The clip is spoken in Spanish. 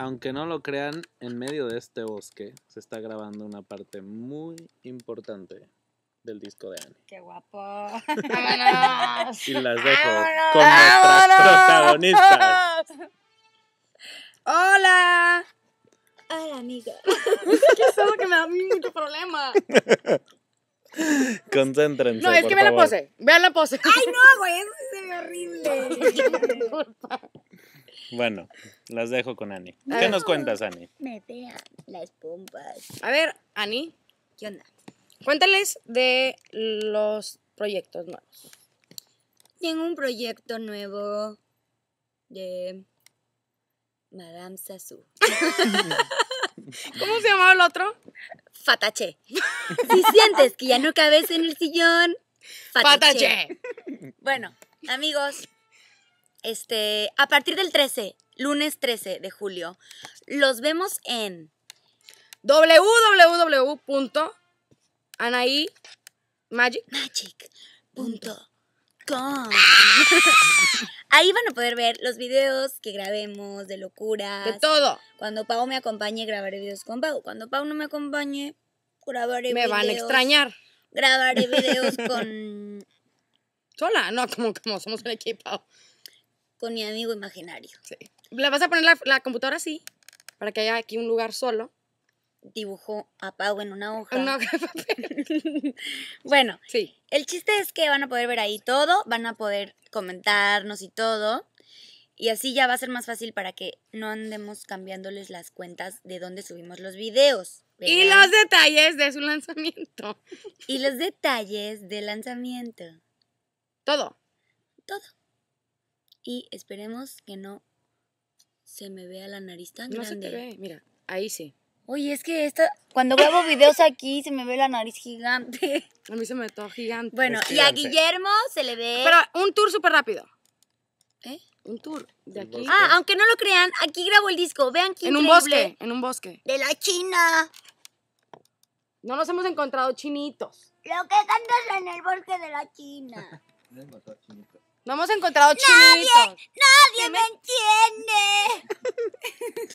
Aunque no lo crean, en medio de este bosque se está grabando una parte muy importante del disco de Annie. ¡Qué guapo! ¡Vámonos! Y las dejo ¡Vámonos! con nuestras protagonistas. ¡Hola! Hola, amiga! ¿Qué es que me da mucho problema? Concéntrense. No, es que por vean la pose. Vean la pose. Ay, no, güey, eso se ve horrible. Bueno, las dejo con Ani. ¿Qué nos cuentas, Ani? Me vean las pompas. A ver, Ani. ¿Qué onda? Cuéntales de los proyectos nuevos. Tengo un proyecto nuevo de Madame Sassou. ¿Cómo se llamaba el otro? Fatache. Si sientes que ya no cabes en el sillón, Fatache. Fatache. Bueno, amigos, este, a partir del 13, lunes 13 de julio, los vemos en www.anaimagic.com. Ahí van a poder ver los videos que grabemos de locuras De todo. Cuando Pau me acompañe, grabaré videos con Pau. Cuando Pau no me acompañe, grabaré me videos. Me van a extrañar. Grabaré videos con. Sola, no, como, como somos un equipo con mi amigo imaginario. Sí. Le vas a poner la, computadora así, para que haya aquí un lugar solo. Dibujo a Pau en una hoja. Una hoja papel. bueno, sí. el chiste es que van a poder ver ahí todo, van a poder comentarnos y todo. Y así ya va a ser más fácil para que no andemos cambiándoles las cuentas de dónde subimos los videos. Y los detalles de su lanzamiento. Y los detalles de lanzamiento. Todo. Todo y esperemos que no se me vea la nariz tan grande. No se te ve, mira, ahí sí. Oye, es que esta, cuando grabo videos aquí se me ve la nariz gigante. A mí se me ve todo gigante. Bueno, y a Guillermo se le ve... Pero un tour súper rápido. ¿Eh? Un tour de aquí. Ah, aunque no lo crean, aquí grabo el disco. Vean quién En un bosque, en un bosque. De la China. No nos hemos encontrado chinitos. Lo que cantas en el bosque de la China. hemos encontrado nadie, nadie me entiende.